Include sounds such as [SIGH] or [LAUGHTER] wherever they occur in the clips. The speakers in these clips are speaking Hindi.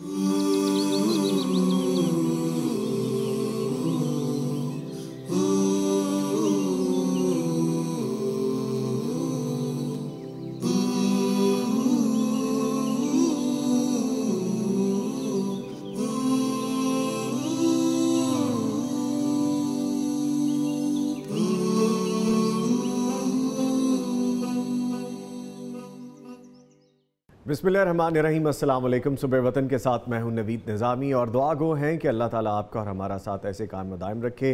Mm. बिसमीम सुबह वतन के साथ मैं हूं नवीद निज़ामी और दुआ गो हैं कि अल्लाह ताला आपका और हमारा साथ ऐसे काम दायम रखे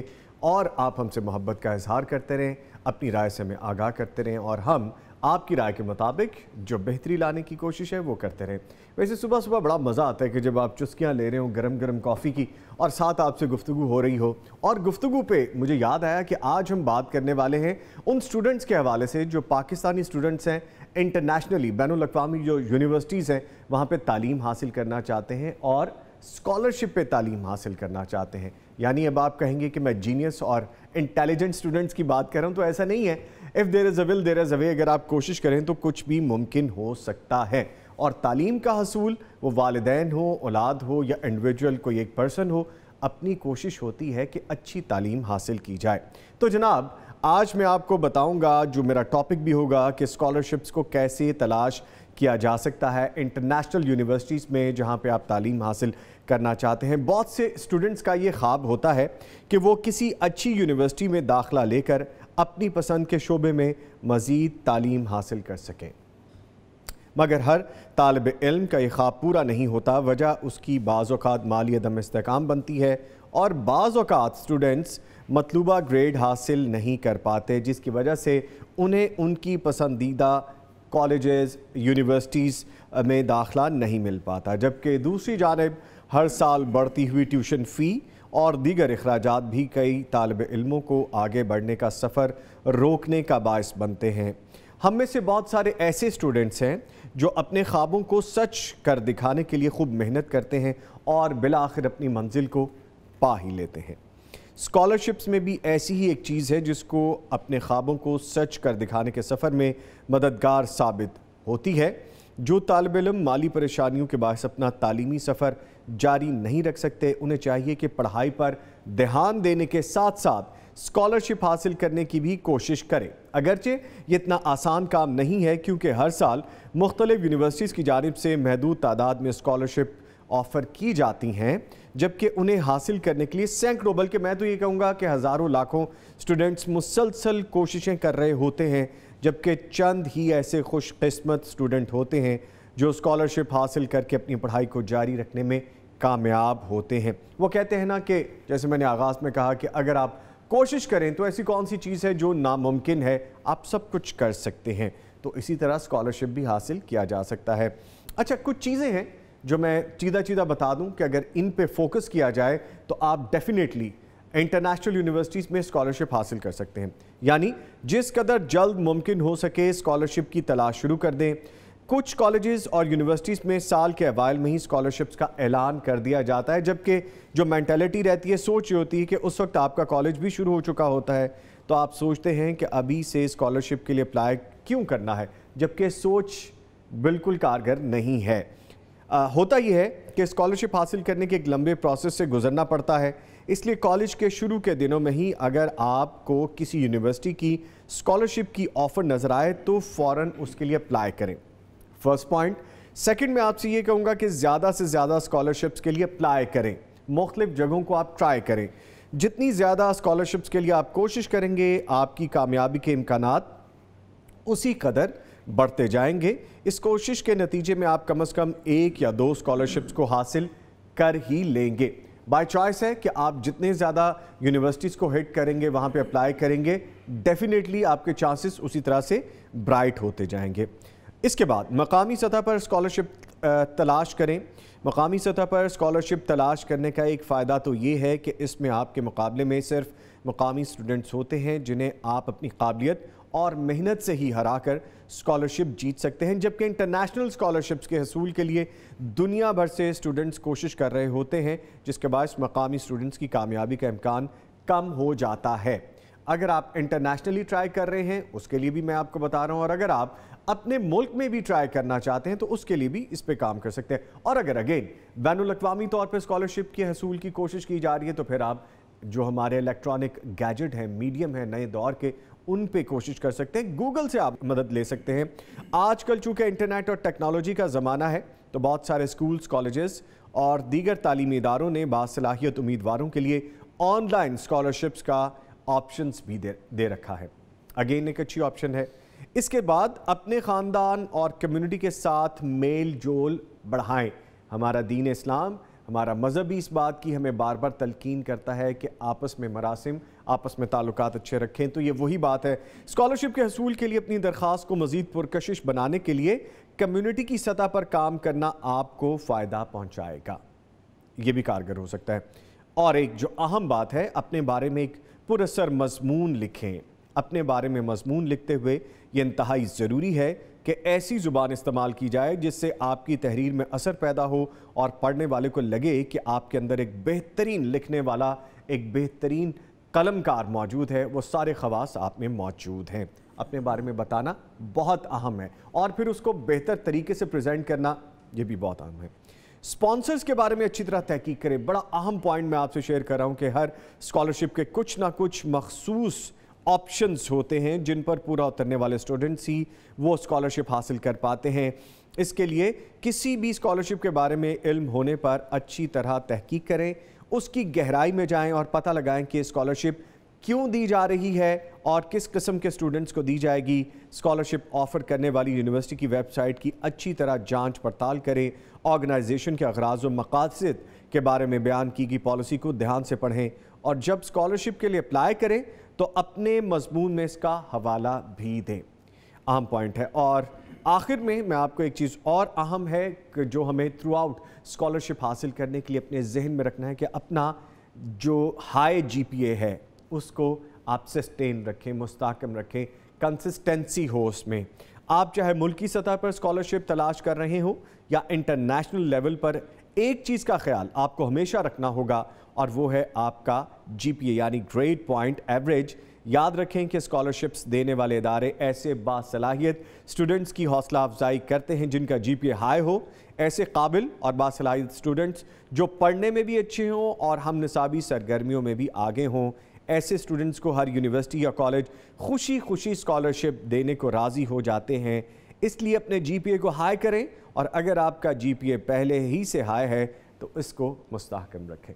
और आप हमसे मोहब्बत का इजहार करते रहें अपनी राय से हमें आगाह करते रहें और हम आपकी राय के मुताबिक जो बेहतरी लाने की कोशिश है वो करते रहें वैसे सुबह सुबह बड़ा मज़ा आता है कि जब आप चुस्कियाँ ले रहे हो गरम गरम कॉफ़ी की और साथ आपसे गुफ्तु हो रही हो और गुफ्तु पे मुझे याद आया कि आज हम बात करने वाले हैं उन स्टूडेंट्स के हवाले से जो पाकिस्तानी स्टूडेंट्स हैं इंटरनेशनली बैन अवी जो यूनिवर्सिटीज़ हैं वहाँ पर तालीम हासिल करना चाहते हैं और स्कॉलरशिप पे तालीम हासिल करना चाहते हैं यानी अब आप कहेंगे कि मैं जीनियस और इंटेलिजेंट स्टूडेंट्स की बात कर रहा हूँ तो ऐसा नहीं है if there is a will there is a way अगर आप कोशिश करें तो कुछ भी मुमकिन हो सकता है और तालीम का हसूल वो वालदेन हो औलाद हो या इंडिविजुअल कोई एक पर्सन हो अपनी कोशिश होती है कि अच्छी तालीम हासिल की जाए तो जनाब आज मैं आपको बताऊंगा जो मेरा टॉपिक भी होगा कि स्कॉलरशिप्स को कैसे तलाश किया जा सकता है इंटरनेशनल यूनिवर्सिटीज़ में जहाँ पे आप तालीम हासिल करना चाहते हैं बहुत से स्टूडेंट्स का ये ख्वाब होता है कि वो किसी अच्छी यूनिवर्सिटी में दाखला लेकर अपनी पसंद के शोबे में मज़ीद तालीम हासिल कर सकें मगर हर तालब इल्म का ये ख्वाब पूरा नहीं होता वजह उसकी बाज़ात माली अदम इसकाम बनती है और बाज़ात स्टूडेंट्स मतलूबा ग्रेड हासिल नहीं कर पाते जिसकी वजह से उन्हें उनकी पसंदीदा कॉलेजेस यूनिवर्सिटीज़ में दाखला नहीं मिल पाता जबकि दूसरी जानब हर साल बढ़ती हुई ट्यूशन फ़ी और दीगर अखराज भी कई तालब इलमों को आगे बढ़ने का सफ़र रोकने का बायस बनते हैं हम में से बहुत सारे ऐसे स्टूडेंट्स हैं जो अपने ख्वाबों को सच कर दिखाने के लिए खूब मेहनत करते हैं और बिल आखिर अपनी मंजिल को पा ही लेते हैं स्कॉलरशिप्स में भी ऐसी ही एक चीज़ है जिसको अपने ख्वाबों को सच कर दिखाने के सफ़र में मददगार साबित होती है जो तालब इलम माली परेशानियों के बायस अपना तालीमी सफ़र जारी नहीं रख सकते उन्हें चाहिए कि पढ़ाई पर ध्यान देने के साथ साथ स्कॉलरशिप हासिल करने की भी कोशिश करें अगरचे ये इतना आसान काम नहीं है क्योंकि हर साल मुख्तलिफ़ यूनिवर्सिटीज़ की जानब से महदूद तादाद में स्कॉलरशिप ऑफ़र की जाती हैं जबकि उन्हें हासिल करने के लिए सैकड़ों बल्कि मैं तो ये कहूँगा कि हज़ारों लाखों स्टूडेंट्स मुसलसल कोशिशें कर रहे होते हैं जबकि चंद ही ऐसे खुशकस्मत स्टूडेंट होते हैं जो स्कॉलरशिप हासिल करके अपनी पढ़ाई को जारी रखने में कामयाब होते हैं वो कहते हैं ना कि जैसे मैंने आगाज़ में कहा कि अगर आप कोशिश करें तो ऐसी कौन सी चीज़ है जो नामुमकिन है आप सब कुछ कर सकते हैं तो इसी तरह स्कॉलरशिप भी हासिल किया जा सकता है अच्छा कुछ चीज़ें हैं जो मैं चीदा चीदा बता दूं कि अगर इन पे फोकस किया जाए तो आप डेफिनेटली इंटरनेशनल यूनिवर्सिटीज़ में स्कॉलरशिप हासिल कर सकते हैं यानी जिस कदर जल्द मुमकिन हो सके स्कॉलरशिप की तलाश शुरू कर दें कुछ कॉलेजेस और यूनिवर्सिटीज़ में साल के अवाल में ही स्कॉलरशिप्स का ऐलान कर दिया जाता है जबकि जो मैंटेलिटी रहती है सोच ये होती है कि उस वक्त आपका कॉलेज भी शुरू हो चुका होता है तो आप सोचते हैं कि अभी से स्कॉलरशिप के लिए अप्लाई क्यों करना है जबकि सोच बिल्कुल कारगर नहीं है आ, होता यह है कि स्कॉलरशिप हासिल करने के एक लंबे प्रोसेस से गुजरना पड़ता है इसलिए कॉलेज के शुरू के दिनों में ही अगर आपको किसी यूनिवर्सिटी की स्कॉलरशिप की ऑफ़र नज़र आए तो फ़ौर उसके लिए अप्लाई करें फर्स्ट पॉइंट सेकंड मैं आपसे ये कहूँगा कि ज़्यादा से ज़्यादा स्कॉलरशिप्स के लिए अप्लाई करें मुख्तफ जगहों को आप ट्राई करें जितनी ज़्यादा स्कॉलरशिप्स के लिए आप कोशिश करेंगे आपकी कामयाबी के इम्कान उसी कदर बढ़ते जाएंगे इस कोशिश के नतीजे में आप कम अज़ कम एक या दो स्कॉलरशिप्स को हासिल कर ही लेंगे बाई चॉइस है कि आप जितने ज़्यादा यूनिवर्सिटीज़ को हिट करेंगे वहाँ पे अप्लाई करेंगे डेफिनेटली आपके चांसेस उसी तरह से ब्राइट होते जाएंगे इसके बाद मकामी सतह पर स्कॉलरशिप तलाश करें मकामी सतह पर स्कॉलरशिप तलाश करने का एक फ़ायदा तो ये है कि इसमें आपके मुकाबले में सिर्फ मकामी स्टूडेंट्स होते हैं जिन्हें आप अपनी काबिलियत और मेहनत से ही हरा कर स्कॉलरशिप जीत सकते हैं जबकि इंटरनेशनल स्कॉलरशिप्स के हसूल के लिए दुनिया भर से स्टूडेंट्स कोशिश कर रहे होते हैं जिसके बायस मकामी स्टूडेंट्स की कामयाबी का इम्कान कम हो जाता है अगर आप इंटरनेशनली ट्राई कर रहे हैं उसके लिए भी मैं आपको बता रहा हूँ और अगर आप अपने मुल्क में भी ट्राई करना चाहते हैं तो उसके लिए भी इस पर काम कर सकते हैं और अगर अगेन बैन अवी तौर पर स्कॉलरशिप के हसूल की कोशिश की जा रही है तो फिर आप जो हमारे इलेक्ट्रॉनिक गैजेट हैं मीडियम है नए दौर के उन पे कोशिश कर सकते हैं गूगल से आप मदद ले सकते हैं आजकल चूंकि इंटरनेट और टेक्नोलॉजी का ज़माना है तो बहुत सारे स्कूल्स कॉलेजेस और दीगर तालीमी इदारों ने बासलाहियत उम्मीदवारों के लिए ऑनलाइन स्कॉलरशिप्स का ऑप्शंस भी दे दे रखा है अगेन एक अच्छी ऑप्शन है इसके बाद अपने ख़ानदान और कम्युनिटी के साथ मेल जोल बढ़ाएं हमारा दीन इस्लाम हमारा मज़हब इस बात की हमें बार बार तलकिन करता है कि आपस में मरासम आपस में ताल्लुक अच्छे रखें तो ये वही बात है स्कॉलरशिप के हसूल के लिए अपनी दरख्वास्त को मज़ीद पुरकशिश बनाने के लिए कम्यूनिटी की सतह पर काम करना आपको फ़ायदा पहुँचाएगा ये भी कारगर हो सकता है और एक जो अहम बात है अपने बारे में एक पुरसर मजमून लिखें अपने बारे में मजमून लिखते हुए ये इंतहाई ज़रूरी है कि ऐसी ज़ुबान इस्तेमाल की जाए जिससे आपकी तहरीर में असर पैदा हो और पढ़ने वाले को लगे कि आपके अंदर एक बेहतरीन लिखने वाला एक बेहतरीन कलमकार मौजूद है वो सारे खवास आप में मौजूद हैं अपने बारे में बताना बहुत अहम है और फिर उसको बेहतर तरीके से प्रजेंट करना ये भी बहुत अहम है स्पॉन्सर्स के बारे में अच्छी तरह तहकीक करें बड़ा अहम पॉइंट मैं आपसे शेयर कर रहा हूँ कि हर स्कॉलरशिप के कुछ ना कुछ मखसूस ऑप्शंस होते हैं जिन पर पूरा उतरने वाले स्टूडेंट्स ही वो स्कॉलरशिप हासिल कर पाते हैं इसके लिए किसी भी स्कॉलरशिप के बारे में इल्म होने पर अच्छी तरह तहकीक करें उसकी गहराई में जाएं और पता लगाएं कि स्कॉलरशिप क्यों दी जा रही है और किस किस्म के स्टूडेंट्स को दी जाएगी स्कॉलरशिप ऑफ़र करने वाली यूनिवर्सिटी की वेबसाइट की अच्छी तरह जांच पड़ताल करें ऑर्गेनाइजेशन के अगराज मकासद के बारे में बयान की गई पॉलिसी को ध्यान से पढ़ें और जब स्कॉलरशिप के लिए अप्लाई करें तो अपने मजमून में इसका हवाला भी दें अहम पॉइंट है और आखिर में मैं आपको एक चीज़ और अहम है जो हमें थ्रू आउट स्कॉलरशिप हासिल करने के लिए अपने जहन में रखना है कि अपना जो हाई जीपीए है उसको आप सस्टेन रखें मुस्तकम रखें कंसिस्टेंसी हो उसमें आप चाहे मुल्की सतह पर स्कॉलरशिप तलाश कर रहे हो या इंटरनेशनल लेवल पर एक चीज़ का ख्याल आपको हमेशा रखना होगा और वो है आपका जीपीए यानी ग्रेड पॉइंट एवरेज याद रखें कि स्कॉलरशिप्स देने वाले इदारे ऐसे बासलाहियत स्टूडेंट्स की हौसला अफजाई करते हैं जिनका जीपीए हाई हो ऐसे काबिल और बासलाहियत स्टूडेंट्स जो पढ़ने में भी अच्छे हों और हम नसाबी सरगर्मियों में भी आगे हों ऐसे स्टूडेंट्स को हर यूनिवर्सिटी या कॉलेज खुशी खुशी स्कॉलरशिप देने को राज़ी हो जाते हैं इसलिए अपने जीपीए को हाई करें और अगर आपका जीपीए पहले ही से हाई है तो इसको मुस्तकम रखें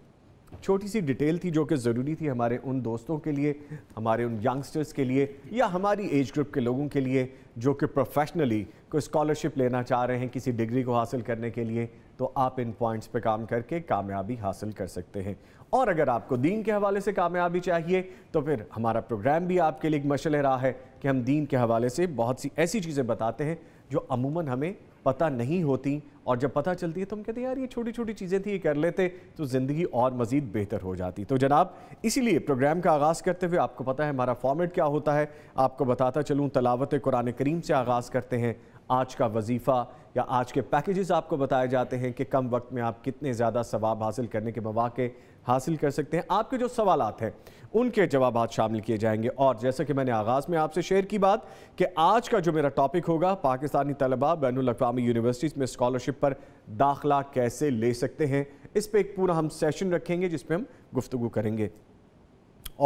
छोटी सी डिटेल थी जो कि ज़रूरी थी हमारे उन दोस्तों के लिए हमारे उन यंगस्टर्स के लिए या हमारी एज ग्रुप के लोगों के लिए जो कि प्रोफेशनली कोई स्कॉलरशिप लेना चाह रहे हैं किसी डिग्री को हासिल करने के लिए तो आप इन पॉइंट्स पे काम करके कामयाबी हासिल कर सकते हैं और अगर आपको दीन के हवाले से कामयाबी चाहिए तो फिर हमारा प्रोग्राम भी आपके लिए एक मशल रहा है कि हम दीन के हवाले से बहुत सी ऐसी चीज़ें बताते हैं जो अमूमन हमें पता नहीं होती और जब पता चलती है तो हम कहते हैं यार ये छोटी छोटी चीज़ें थी ये कर लेते तो ज़िंदगी और मज़ीद बेहतर हो जाती तो जनाब इसीलिए प्रोग्राम का आगाज़ करते हुए आपको पता है हमारा फॉर्मेट क्या होता है आपको बताता चलूँ तलावत कुरान करीम से आगाज़ करते हैं आज का वजीफ़ा या आज के पैकेजेस आपको बताए जाते हैं कि कम वक्त में आप कितने ज़्यादा सवाब हासिल करने के मौाक़े हासिल कर सकते हैं आपके जो सवाल हैं उनके जवाब शामिल किए जाएंगे और जैसा कि मैंने आगाज़ में आपसे शेयर की बात कि आज का जो मेरा टॉपिक होगा पाकिस्तानी तलबा बैन अवी यूनिवर्सिटीज़ में स्कॉलरशिप पर दाखिला कैसे ले सकते हैं इस पर एक पूरा हम सेशन रखेंगे जिसमें हम गुफ्तु करेंगे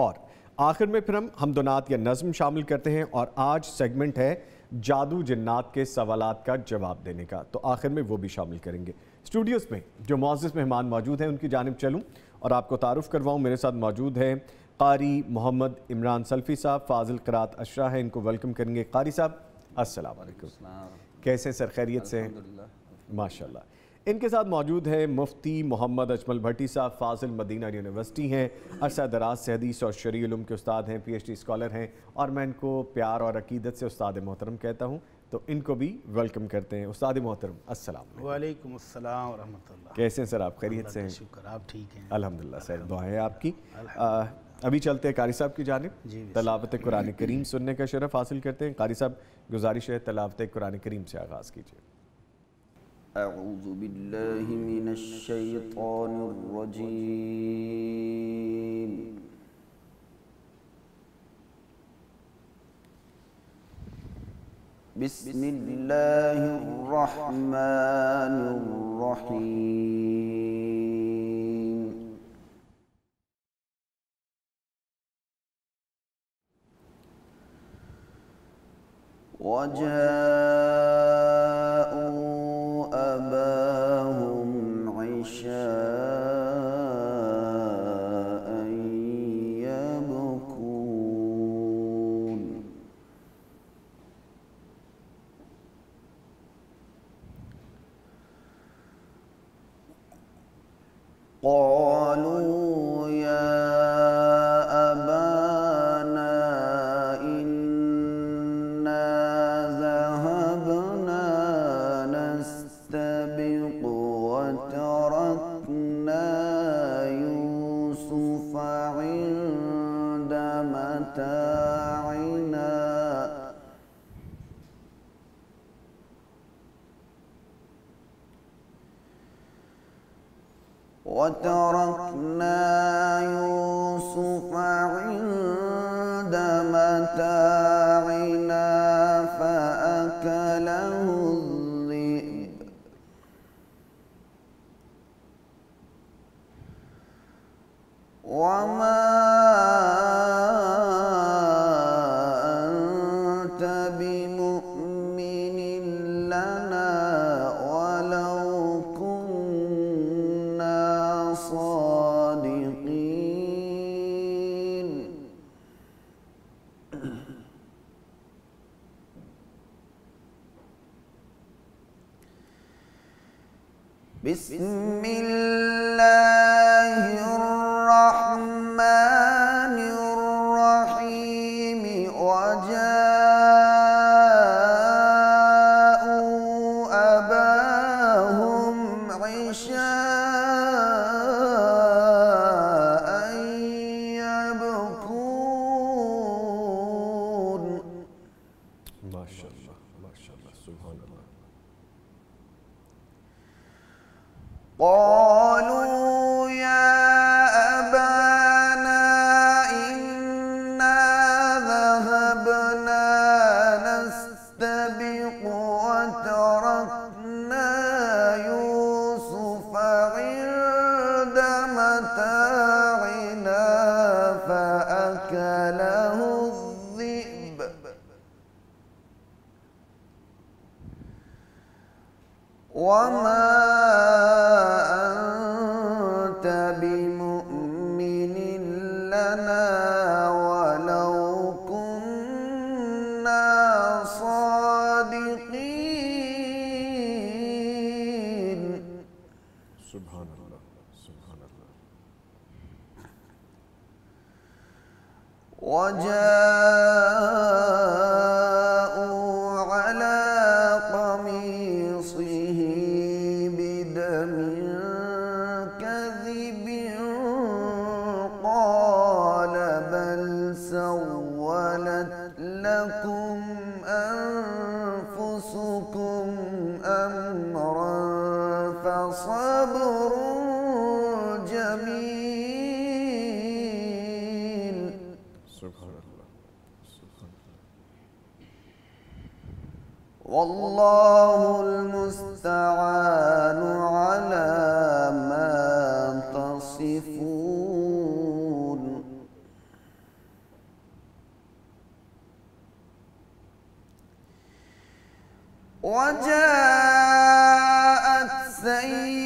और आखिर में फिर हम हमदनात या नज़म शामिल करते हैं और आज सेगमेंट है जादू जन्नात के सवालत का जवाब देने का तो आखिर में वो भी शामिल करेंगे स्टूडियोज़ में जो मोजिस मेहमान मौजूद हैं उनकी जानब चलूँ और आपको तारफ़ करवाऊँ मेरे साथ मौजूद हैं कारी मोहम्मद इमरान सल्फ़ी साहब फाजिल करात अशरा हैं इनको वेलकम करेंगे कारी साहब असल कैसे सर खैरियत से माशा इनके साथ मौजूद हैं मुफ्ती मोहम्मद अजमल भट्टी साहब फाजिल मदीना यूनिवर्सिटी हैं अरसा दराज से हदीस और शरीम के उस्ताद हैं पीएचडी स्कॉलर हैं और मैं इनको प्यार और अकीदत से उस्ताद मोहतरम कहता हूँ तो इनको भी वेलकम करते हैं उस्ताद मोहतरम असल वालेकुम कैसे हैं सर आप खैरियत से हैं शुक्र आप ठीक हैं अलहमदिल्ला सर दुआएँ आपकी अभी चलते हैं कारी साहब की जानब तलावत कुरान करीम सुनने का शरफ हासिल करते हैं कारी साहब गुजारिश है तलावत कुरान करीम से आगाज़ कीजिए أعوذ بالله من الشيطان الرجيم بسم الله الرحمن الرحيم وجاء راعنا وتركنا يوم 와. سبحان الله والله المستعان على ما تصفون وجاءت سيدنا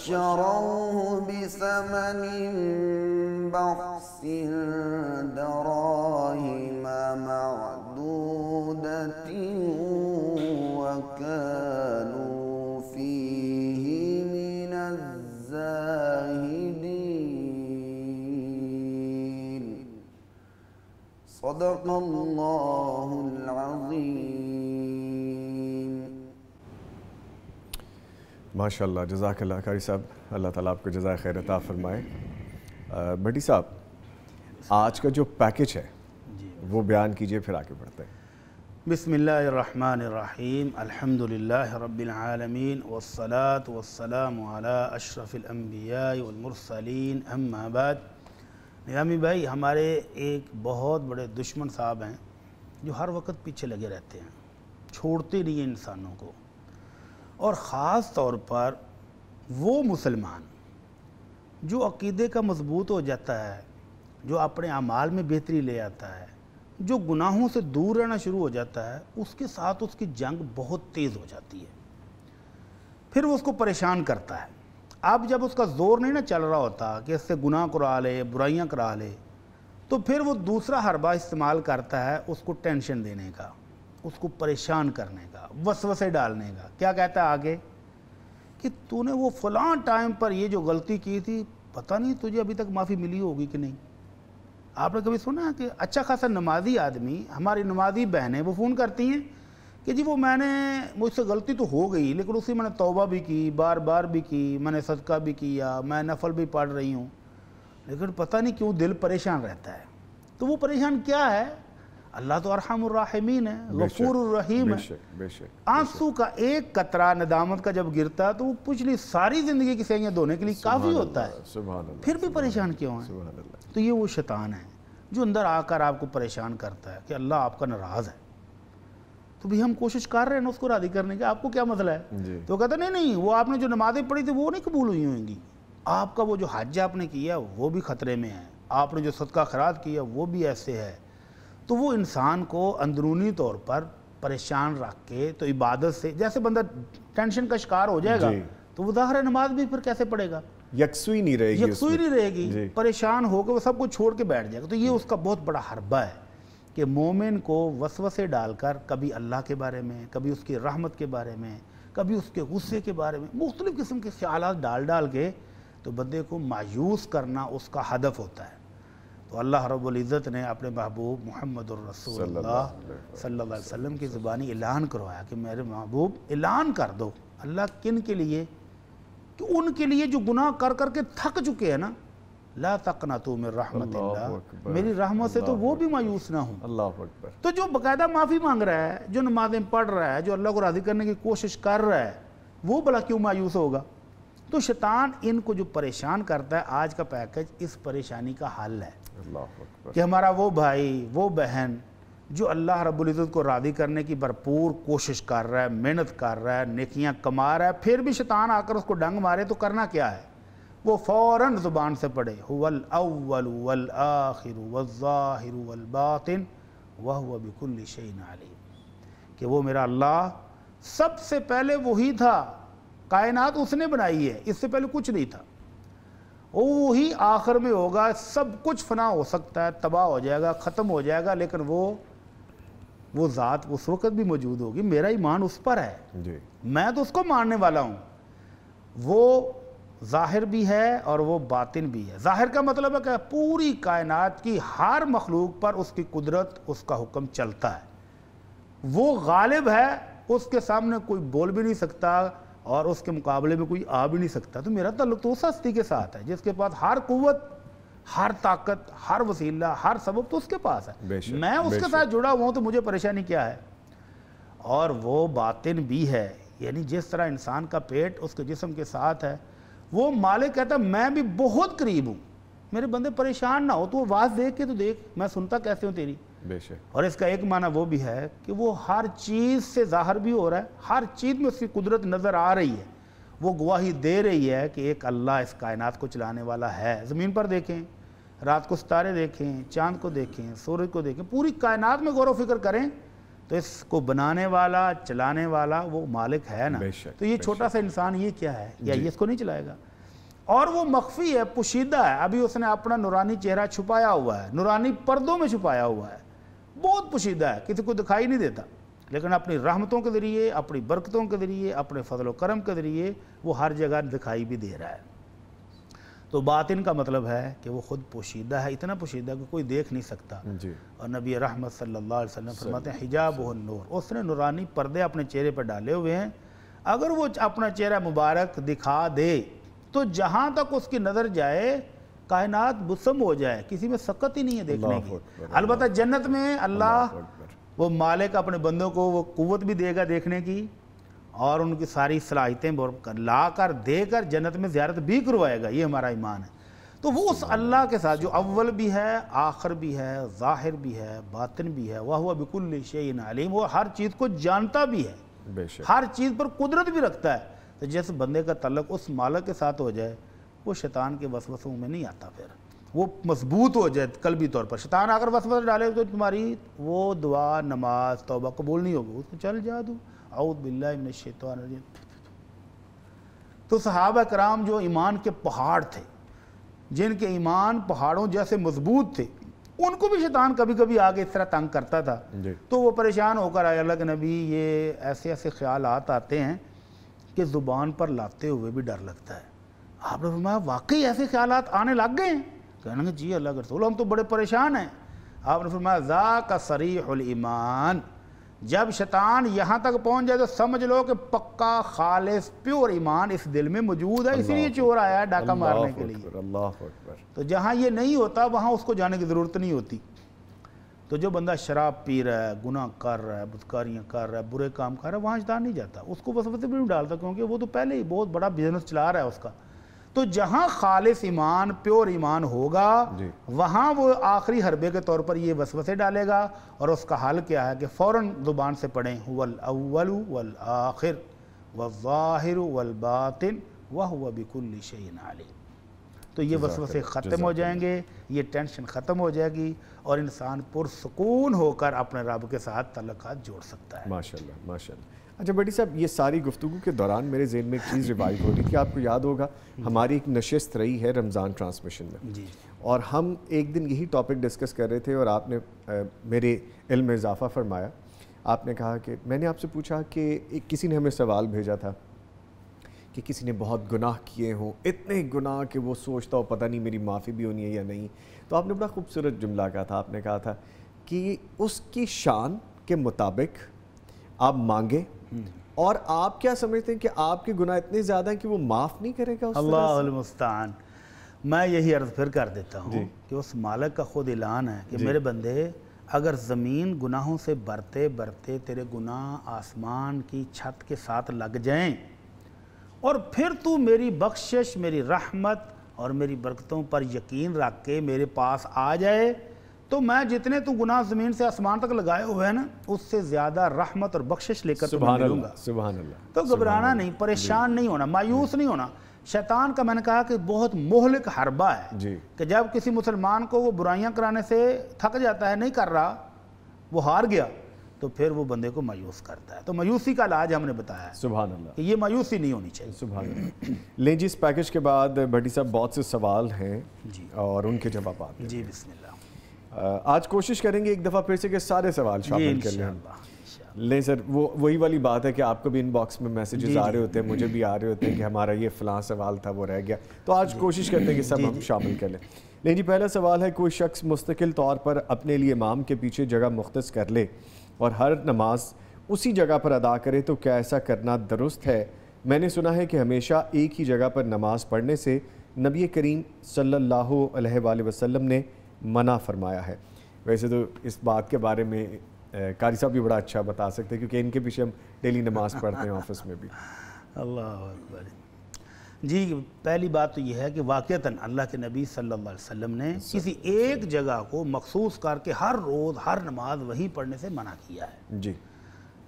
وشروه بثمن بخس دراهم معدودة وكانوا فيه من الزاهدين صدق الله العظيم माशा जजाकल्ला कारी साहब अल्लाह ताला आपको जजाय खैर फरमाए भट्टी साहब आज का जो पैकेज है वो बयान कीजिए फिर आगे बढ़ते हैं बसमीम अलहमदिल्ला रबालमीन वसलात वसलाम अशरफ़िलम्बियामरसलिन अम्माबाद नियामी भाई हमारे एक बहुत बड़े दुश्मन साहब हैं जो हर वक्त पीछे लगे रहते हैं छोड़ते नहीं हैं इंसानों को और ख़ास तौर पर वो मुसलमान जो अकीदे का मजबूत हो जाता है जो अपने अमाल में बेहतरी ले आता है जो गुनाहों से दूर रहना शुरू हो जाता है उसके साथ उसकी जंग बहुत तेज़ हो जाती है फिर वो उसको परेशान करता है अब जब उसका ज़ोर नहीं ना चल रहा होता कि इससे गुनाह करा ले बुराइयाँ करा ले तो फिर वो दूसरा हरबा इस्तेमाल करता है उसको टेंशन देने का उसको परेशान करने का वसवसे डालने का क्या कहता है आगे कि तूने वो फलां टाइम पर ये जो गलती की थी पता नहीं तुझे अभी तक माफ़ी मिली होगी कि नहीं आपने कभी सुना कि अच्छा खासा नमाजी आदमी हमारी नमाजी बहनें वो फ़ोन करती हैं कि जी वो मैंने मुझसे गलती तो हो गई लेकिन उसी मैंने तौबा भी की बार बार भी की मैंने सदका भी किया मैं नफल भी पढ़ रही हूँ लेकिन पता नहीं क्यों दिल परेशान रहता है तो वो परेशान क्या है अल्लाह तो अरहमीन है गफूर रहीम है आंसू का एक कतरा नदामत का जब गिरता है तो वो पिछली सारी जिंदगी की सैयाँ धोने के लिए काफ़ी होता है फिर भी परेशान क्यों है तो ये वो शैतान है जो अंदर आकर आपको परेशान करता है कि अल्लाह आपका नाराज़ है तो भी हम कोशिश कर रहे हैं ना उसको राजी करने की आपको क्या मसला है तो कहता नहीं नहीं वो आपने जो नमाज़ें पढ़ी थी वो नहीं कबूल हुई होंगी आपका वो जो हज आपने किया वो भी खतरे में है आपने जो सदका खराब किया वो भी ऐसे है तो वो इंसान को अंदरूनी तौर पर परेशान रख के तो इबादत से जैसे बंदा टेंशन का शिकार हो जाएगा तो वो ज़ाहिर नमाज भी फिर कैसे पड़ेगा यकसुई नहीं रहेगी यकसुई नहीं रहेगी परेशान होकर वो सब कुछ छोड़ के बैठ जाएगा तो ये उसका बहुत बड़ा हरबा है कि मोमिन को वसवसे डालकर कभी अल्लाह के बारे में कभी उसकी रहमत के बारे में कभी उसके गुस्से के बारे में मुख्तलिफ़ किस्म के ख्याल डाल डाल के तो बंदे को मायूस करना उसका हदफ होता है तो अल्लाह रब्ज़त ने अपने महबूब मोहम्मद सल्ला की ज़ुबानी ऐलान करवाया कि मेरे महबूब ऐलान कर दो अल्लाह किन के लिए कि उनके लिए जो गुनाह कर करके थक चुके हैं ना ला तकना तो मेरे रहमत मेरी रहमत से तो वो भी मायूस ना हो अल्लाह तो जो बाकायदा माफ़ी मांग रहा है जो नमाजें पढ़ रहा है जो अल्लाह को राज़ी करने की कोशिश कर रहा है वो भला क्यों मायूस होगा तो शैतान इनको जो परेशान करता है आज का पैकेज इस परेशानी का हल है कि हमारा वो भाई वो बहन जो अल्लाह रबुल्जत को राज़ी करने की भरपूर कोशिश कर रहा है मेहनत कर रहा है नेकियां कमा रहा है फिर भी शैतान आकर उसको डंग मारे तो करना क्या है वो फौरन ज़ुबान से पढ़े हुल अव्वल वल आखिर वज़ाहिर वल बातिन वह हुआ बिकुल शहीन आलिम कि वो मेरा अल्लाह सबसे पहले वही था कायनात उसने बनाई है इससे पहले कुछ नहीं था वो ही आखिर में होगा सब कुछ फना हो सकता है तबाह हो जाएगा ख़त्म हो जाएगा लेकिन वो वो ज़ात उस वक़्त भी मौजूद होगी मेरा ईमान उस पर है जी। मैं तो उसको मानने वाला हूँ वो ज़ाहिर भी है और वो बातिन भी है ज़ाहिर का मतलब है कि पूरी कायनात की हर मखलूक पर उसकी कुदरत उसका हुक्म चलता है वो गालिब है उसके सामने कोई बोल भी नहीं सकता और उसके मुकाबले में कोई आ भी नहीं सकता तो मेरा तल्लुक तो उस हस्ती के साथ है जिसके पास हर कुत हर ताकत हर वसीला हर सबब तो उसके पास है मैं उसके साथ जुड़ा हुआ हूँ तो मुझे परेशानी क्या है और वो बातिन भी है यानी जिस तरह इंसान का पेट उसके जिसम के साथ है वो मालिक कहता मैं भी बहुत करीब हूँ मेरे बंदे परेशान ना हो तो वो आवाज़ देख के तो देख मैं सुनता कैसे हूँ तेरी बेशक और इसका एक माना वो भी है कि वो हर चीज़ से जाहिर भी हो रहा है हर चीज़ में उसकी कुदरत नज़र आ रही है वो गवाही दे रही है कि एक अल्लाह इस कायनात को चलाने वाला है ज़मीन पर देखें रात को सितारे देखें चांद को देखें सूरज को देखें पूरी कायनात में गौर फिक्र करें तो इसको बनाने वाला चलाने वाला वो मालिक है ना तो ये छोटा सा इंसान ये क्या है या ये इसको नहीं चलाएगा और वो मख्फी है पुशीदा है अभी उसने अपना नुरानी चेहरा छुपाया हुआ है नुरानी पर्दों में छुपाया हुआ है बहुत पुशीदा है किसी को दिखाई नहीं देता लेकिन अपनी रहमतों के ज़रिए अपनी बरकतों के ज़रिए अपने फजल करम के ज़रिए वो हर जगह दिखाई भी दे रहा है तो बात इनका मतलब है कि वो ख़ुद पोशीदा है इतना पोशीदा कि कोई देख नहीं सकता और नबी रहमत सल्लल्लाहु अलैहि वसल्लम फरमाते हैं हिजाब व नूर उसने नूरानी पर्दे अपने चेहरे पर डाले हुए हैं अगर वो अपना चेहरा मुबारक दिखा दे तो जहाँ तक उसकी नज़र जाए कायनात बुसम हो जाए किसी में सकत ही नहीं है देखने की अलबत् जन्नत में अल्लाह वो मालिक अपने बंदों को वो कुत भी देगा देखने की और उनकी सारी सलाहितें ला कर देकर जन्नत में ज्यारत भी करवाएगा ये हमारा ईमान है तो वो उस अल्लाह के साथ जो अव्वल भी है आखिर भी है ज़ाहिर भी है बातिन भी है वह हुआ बिकुल शैन आलिम वो हर चीज़ को जानता भी है हर चीज़ पर कुदरत भी रखता है तो जिस बंदे का तल्लक उस मालक के साथ हो जाए वो शैतान के वसवसों में नहीं आता फिर वो मजबूत हो जाए कलबी तौर पर शैतान अगर वसवस डाले तो तुम्हारी वो दुआ नमाज तोबा कबूल नहीं होगी उसको चल जा दू आउद बिल्ला शैतान तो सहाबा कराम जो ईमान के पहाड़ थे जिनके ईमान पहाड़ों जैसे मजबूत थे उनको भी शैतान कभी कभी आगे इस तरह तंग करता था तो वो परेशान होकर आए अलग नबी ये ऐसे ऐसे ख्याल आते हैं कि ज़ुबान पर लाते हुए भी डर लगता है आपने फरमाया वाकई ऐसे ख्याल आने लग गए कहने लगे जी अल्लाह के रसूल हम तो बड़े परेशान हैं आपने फरमाया जा का ईमान जब शैतान यहाँ तक पहुँच जाए तो समझ लो कि पक्का खालिस प्योर ईमान इस दिल में मौजूद है इसलिए चोर आया है डाका मारने के लिए अल्लाह तो जहाँ ये नहीं होता वहाँ उसको जाने की ज़रूरत नहीं होती तो जो बंदा शराब पी रहा है गुनाह कर रहा है बुदकारियाँ कर रहा है बुरे काम कर रहा है वहाँ शैतान नहीं जाता उसको वसवसे भी नहीं डालता क्योंकि वो तो पहले ही बहुत बड़ा बिजनेस चला रहा है उसका तो जहां खालिश ईमान प्योर ईमान होगा वहां वो आखिरी हरबे के तौर पर ये वसवसे डालेगा और उसका हल क्या है कि फ़ौरन ज़ुबान से पढ़ें वल अव्वल वल आखिर वाहिर वल बातिन वह हुआ बिकुल शहीन तो ये वसवसे ख़त्म हो जाएंगे ये टेंशन ख़त्म हो जाएगी और इंसान पुरसकून होकर अपने रब के साथ तलक़ात जोड़ सकता है माशा माशा अच्छा बटी साहब ये सारी गुफ्तु के दौरान मेरे जेन में एक चीज़ रिवाइव हो रही थी आपको याद होगा हमारी एक नशस्त रही है रमज़ान ट्रांसमिशन में जी और हम एक दिन यही टॉपिक डिस्कस कर रहे थे और आपने आ, मेरे इल्म में इजाफ़ा फरमाया आपने कहा कि मैंने आपसे पूछा कि एक किसी ने हमें सवाल भेजा था कि किसी ने बहुत गुनाह किए हों इतने गुनाह कि वो सोचता हो पता नहीं मेरी माफ़ी भी होनी है या नहीं तो आपने बड़ा खूबसूरत जुमला कहा था आपने कहा था कि उसकी शान के मुताबिक आप मांगे और आप क्या समझते हैं कि आपके गुना इतने ज़्यादा हैं कि वो माफ़ नहीं करेगा अल्लाहमस्तान मैं यही अर्ज़ फिर कर देता हूँ कि उस मालक का खुद ऐलान है कि मेरे बंदे अगर ज़मीन गुनाहों से बरते बरते तेरे गुनाह आसमान की छत के साथ लग जाए और फिर तू मेरी बख्शिश मेरी रहमत और मेरी बरकतों पर यकीन रख के मेरे पास आ जाए तो मैं जितने तू तो गुनाह जमीन से आसमान तक लगाए हुए हैं ना उससे ज्यादा रहमत और बख्शिश लेकर तो घबराना नहीं परेशान नहीं होना मायूस नहीं होना शैतान का मैंने कहा कि बहुत मोहलिक हरबा है कि जब किसी मुसलमान को वो बुराइयां कराने से थक जाता है नहीं कर रहा वो हार गया तो फिर वो बंदे को मायूस करता है तो मायूसी का इलाज हमने बताया सुबह कि ये मायूसी नहीं होनी चाहिए सुबह ले जी इस पैकेज के बाद भट्टी साहब बहुत से सवाल हैं जी और उनके जवाब आप जी बिस्मिल्लाह आज कोशिश करेंगे एक दफ़ा फिर से कि सारे सवाल शामिल कर लें नहीं ले सर वो वही वाली बात है कि आपको भी इनबॉक्स में मैसेजेस आ रहे होते हैं मुझे भी आ रहे होते हैं कि हमारा ये फ़लाँ सवाल था वो रह गया तो आज कोशिश करते हैं कि सब हम शामिल कर लें नहीं जी पहला सवाल है कोई शख्स मुस्तकिल तौर पर अपने लिए इमाम के पीछे जगह मुख्त कर ले और हर नमाज उसी जगह पर अदा करे तो क्या ऐसा करना दुरुस्त है मैंने सुना है कि हमेशा एक ही जगह पर नमाज पढ़ने से नबी करीम सल्ला वसलम ने मना फरमाया है वैसे तो इस बात के बारे में कारी साहब भी बड़ा अच्छा बता सकते हैं क्योंकि इनके पीछे हम डेली नमाज पढ़ते हैं ऑफिस में भी [LAUGHS] अल्लाह जी पहली बात तो यह है कि वाक़ता अल्लाह के नबी सल्लल्लाहु अलैहि वसल्लम ने किसी एक जगह को मखसूस करके हर रोज़ हर नमाज वहीं पढ़ने से मना किया है जी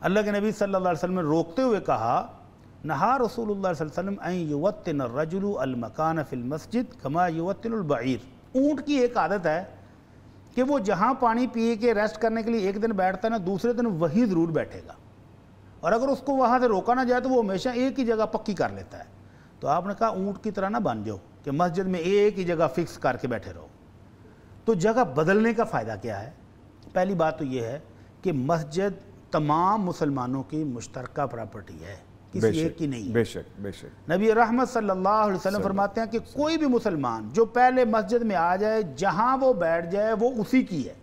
अल्लाह के नबी सल्लल्लाहु अलैहि वसल्लम ने रोकते हुए कहा नहा रसूल वसल्लम युवतिन रजुल अलमकान फ़िल मस्जिद कमा युवतिन ऊंट की एक आदत है कि वो जहाँ पानी पी के रेस्ट करने के लिए एक दिन बैठता है ना दूसरे दिन वहीं ज़रूर बैठेगा और अगर उसको वहां से रोका ना जाए तो वो हमेशा एक ही जगह पक्की कर लेता है तो आपने कहा ऊंट की तरह ना बन जाओ कि मस्जिद में एक ही जगह फिक्स करके बैठे रहो तो जगह बदलने का फ़ायदा क्या है पहली बात तो ये है कि मस्जिद तमाम मुसलमानों की मुश्तरक प्रॉपर्टी है किसी एक की नहीं बेशक बेशक नबी रहमत सल्लल्लाहु अलैहि वसल्लम फरमाते हैं कि कोई भी मुसलमान जो पहले मस्जिद में आ जाए जहां वो बैठ जाए वो उसी की है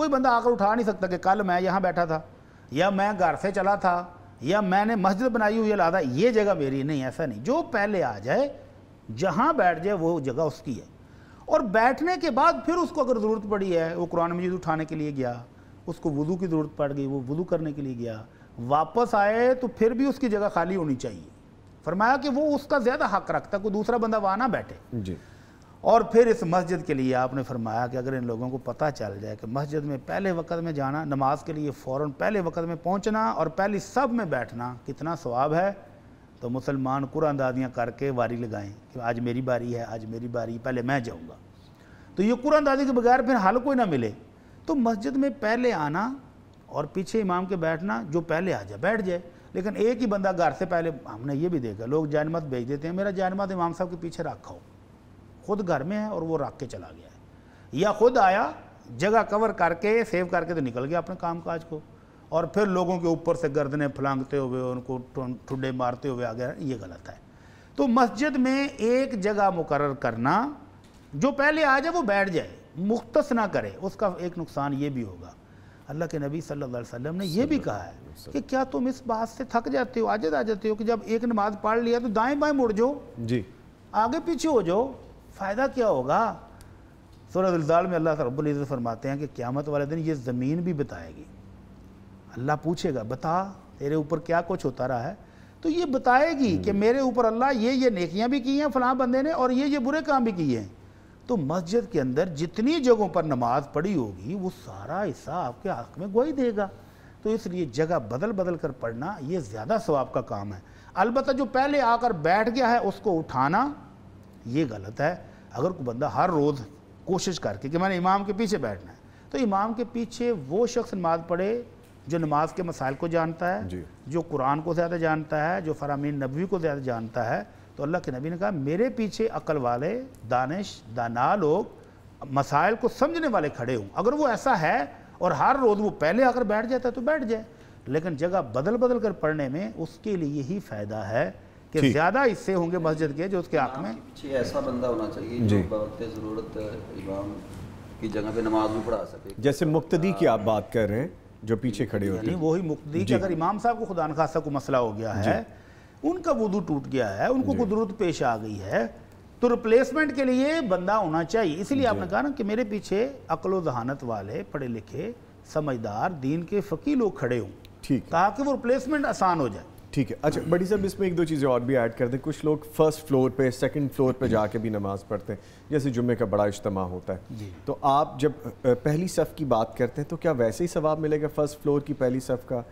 कोई बंदा आकर उठा नहीं सकता कि कल मैं यहाँ बैठा था या मैं घर से चला था या मैंने मस्जिद बनाई हुई लादा ये जगह मेरी नहीं ऐसा नहीं जो पहले आ जाए जहाँ बैठ जाए वो जगह उसकी है और बैठने के बाद फिर उसको अगर ज़रूरत पड़ी है वो कुरान मजीद उठाने के लिए गया उसको वज़ू की ज़रूरत पड़ गई वो वज़ू करने के लिए गया वापस आए तो फिर भी उसकी जगह खाली होनी चाहिए फरमाया कि वो उसका ज़्यादा हक रखता कोई दूसरा बंदा वहाँ ना बैठे जी और फिर इस मस्जिद के लिए आपने फरमाया कि अगर इन लोगों को पता चल जाए कि मस्जिद में पहले वक्त में जाना नमाज के लिए फ़ौर पहले वक्त में पहुंचना और पहली सब में बैठना कितना स्वाब है तो मुसलमान कुरानदादियाँ करके वारी लगाएं कि आज मेरी बारी है आज मेरी बारी पहले मैं जाऊँगा तो ये कुरानदाजी के बगैर फिर हल कोई ना मिले तो मस्जिद में पहले आना और पीछे इमाम के बैठना जो पहले आ जाए बैठ जाए लेकिन एक ही बंदा घर से पहले हमने ये भी देखा लोग जैनमत भेज देते हैं मेरा जैनमत इमाम साहब के पीछे रखा हो खुद घर में है और वो रख के चला गया है या खुद आया जगह कवर करके सेव करके तो निकल गया अपने काम काज को और फिर लोगों के ऊपर से गर्दने फलांगते हुए उनको ठुडे मारते हुए आ गया ये गलत है तो मस्जिद में एक जगह मुकर करना जो पहले आ जाए वो बैठ जाए मुख्तस ना करे उसका एक नुकसान ये भी होगा अल्लाह के नबी सल्लल्लाहु अलैहि वसल्लम ने यह भी कहा है कि क्या तुम इस बात से थक जाते हो आजद आ जाते हो कि जब एक नमाज पढ़ लिया तो दाएं बाएं मुड़ जाओ जी आगे पीछे हो जाओ फ़ायदा क्या होगा सूरजाल में अल्लाह रब्ज़त फरमाते हैं कि क्यामत वाले दिन ये ज़मीन भी बताएगी अल्लाह पूछेगा बता तेरे ऊपर क्या कुछ होता रहा है तो ये बताएगी कि हम्म। मेरे ऊपर अल्लाह ये ये नेकियां भी की हैं फलां बंदे ने और ये ये बुरे काम भी किए हैं तो मस्जिद के अंदर जितनी जगहों पर नमाज पढ़ी होगी वो सारा हिस्सा आपके आँख में गोई देगा तो इसलिए जगह बदल बदल कर पढ़ना ये ज़्यादा स्वाब का काम है अलबत् जो पहले आकर बैठ गया है उसको उठाना ये गलत है अगर कोई बंदा हर रोज़ कोशिश करके कि मैंने इमाम के पीछे बैठना है तो इमाम के पीछे वो शख्स नमाज पढ़े जो नमाज के मसाइल को जानता है जो कुरान को ज़्यादा जानता है जो फरामीन नबी को ज़्यादा जानता है तो अल्लाह के नबी ने कहा मेरे पीछे अकल वाले दानिश दाना लोग मसाइल को समझने वाले खड़े हों अगर वो ऐसा है और हर रोज़ वो पहले अगर बैठ जाता है तो बैठ जाए लेकिन जगह बदल बदल कर पढ़ने में उसके लिए यही फ़ायदा है कि ज़्यादा हिस्से होंगे मस्जिद के जो उसके आँख में ऐसा बंदा होना चाहिए जो ज़रूरत की जगह पे नमाज भी पढ़ा सके जैसे मुक्तदी की आप बात कर रहे हैं जो पीछे खड़े होते हैं वही मुक्तदी अगर इमाम साहब को खुदा खासा को मसला हो गया है उनका वुदू टूट गया है उनको कुदरत पेश आ गई है तो रिप्लेसमेंट के लिए बंदा होना चाहिए इसीलिए आपने कहा ना कि मेरे पीछे अकलो जहानत वाले पढ़े लिखे समझदार दीन के फकी लोग खड़े हों ठीक ताकि वो रिप्लेसमेंट आसान हो जाए ठीक है अच्छा बड़ी साहब इसमें एक दो चीज़ें और भी ऐड कर दें कुछ लोग फर्स्ट फ्लोर पे सेकंड फ्लोर पे जाके भी नमाज़ पढ़ते हैं जैसे जुम्मे का बड़ा इज्तम होता है तो आप जब पहली सफ़ की बात करते हैं तो क्या वैसे ही सवाब मिलेगा फर्स्ट फ्लोर की पहली सफ़ का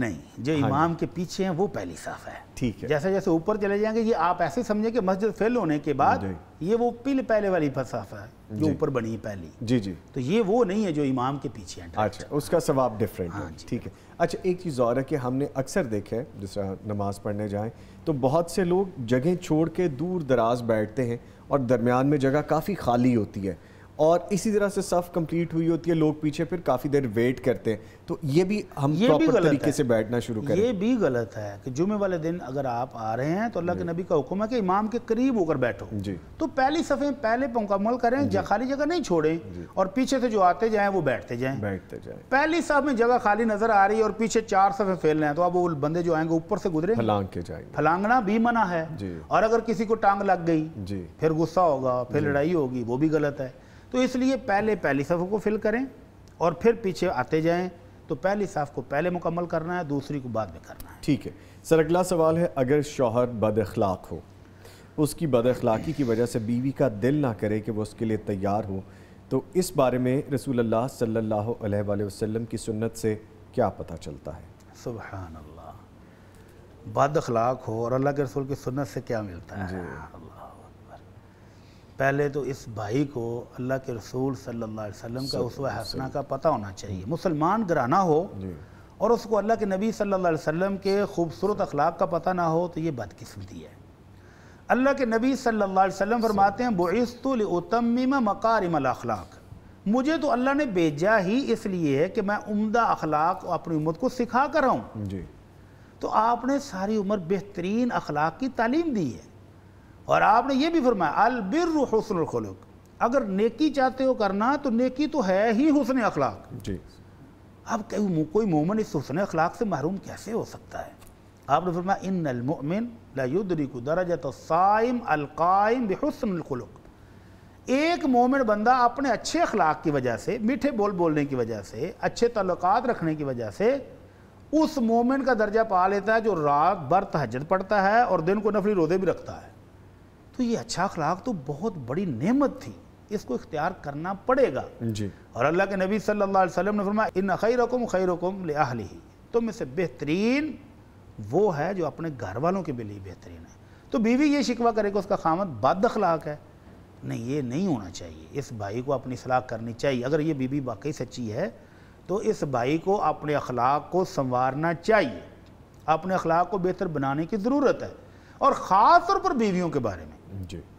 नहीं जो हाँ इमाम के पीछे हैं वो पहली साफ है ठीक है जैसे जैसे ऊपर चले जाएंगे ये आप ऐसे समझे कि मस्जिद फेल होने के बाद ये वो पिल पहले वाली फसाफ है जो ऊपर बनी पहली जी जी तो ये वो नहीं है जो इमाम के पीछे हैं अच्छा उसका सवाब डिफरेंट हाँ, है ठीक है अच्छा एक चीज़ और है कि हमने अक्सर देखे जिस नमाज पढ़ने जाए तो बहुत से लोग जगह छोड़ के दूर दराज बैठते हैं और दरमियान में जगह काफ़ी खाली होती है और इसी तरह से सफ कंप्लीट हुई होती है लोग पीछे फिर काफ़ी देर वेट करते हैं तो ये भी हम ये भी गलत तरीके से बैठना शुरू करें ये भी गलत है कि जुमे वाले दिन अगर आप आ रहे हैं तो अल्लाह के नबी का हुक्म है कि इमाम के करीब होकर बैठो जी तो पहली सफे पहले मुकम्मल करें खाली जगह नहीं छोड़ें और पीछे से जो आते जाए वो बैठते जाए बैठते जाए पहली सफ़ में जगह खाली नज़र आ रही है और पीछे चार सफ़े फैल रहे हैं तो अब वो बंदे जो आएंगे ऊपर से गुजरे फलांग के जाए फलांगना भी मना है और अगर किसी को टांग लग गई फिर गुस्सा होगा फिर लड़ाई होगी वो भी गलत है तो इसलिए पहले पहली सफ़ों को फिल करें और फिर पीछे आते जाएँ तो पहली साफ को पहले मुकम्मल करना है दूसरी को बाद में करना है ठीक है सर अगला सवाल है अगर शोहर बद अखलाक हो उसकी बद अखलाक़ी की वजह से बीवी का दिल ना करे कि वो उसके लिए तैयार हो तो इस बारे में रसूल अल्लाह सल्लल्लाहु अलैहि वसल्लम की सुन्नत से क्या पता चलता है सुबह बद अखलाक हो और अल्लाह के रसूल की सुन्नत से क्या मिलता है पहले तो इस भाई को अल्लाह के रसूल सल्लल्लाहु अलैहि वसल्लम का उस हसना का पता होना चाहिए मुसलमान घराना हो और उसको अल्लाह के नबी सल्लल्लाहु अलैहि वसल्लम के खूबसूरत अखलाक का पता ना हो तो ये बदकिस्मती है अल्लाह के नबी सल्लल्लाहु अलैहि वसल्लम फरमाते हैं बोस्तुलतम मकारम अखलाक मुझे तो अल्लाह ने भेजा ही इसलिए है कि मैं उम्दा अखलाक अपनी उम्मत को सिखा कर रहा हूँ तो आपने सारी उम्र बेहतरीन अखलाक की तालीम दी है और आपने ये भी फरमाया अलबिर हसन खलुक अगर नेकी चाहते हो करना तो नेकी तो है ही हुसन अखलाक जी अब कोई मोमन इस हुसन अखलाक से महरूम कैसे हो सकता है आपने फरमाया इन अलमिन लयुद्रिक दरजत साइम अलकाइम बेहसन खलुक एक मोमिन बंदा अपने अच्छे अखलाक की वजह से मीठे बोल बोलने की वजह से अच्छे तल्लक रखने की वजह से उस मोमिन का दर्जा पा लेता है जो रात बर तहजद पढ़ता है और दिन को नफली रोज़े भी रखता है तो ये अच्छा अखलाक तो बहुत बड़ी नेमत थी इसको इख्तियार करना पड़ेगा जी और अल्लाह के नबी सल्लल्लाहु अलैहि वसल्लम ने फरमाया इन खैर रकम खैर रकम लिहाली तुम तो में से बेहतरीन वो है जो अपने घर वालों के लिए बेहतरीन है तो बीवी ये शिकवा करेगा उसका खामत बद अखलाक है नहीं ये नहीं होना चाहिए इस भाई को अपनी सलाह करनी चाहिए अगर ये बीवी वाकई सच्ची है तो इस भाई को अपने अखलाक को संवारना चाहिए अपने अखलाक को बेहतर बनाने की ज़रूरत है और ख़ास तौर पर बीवियों के बारे में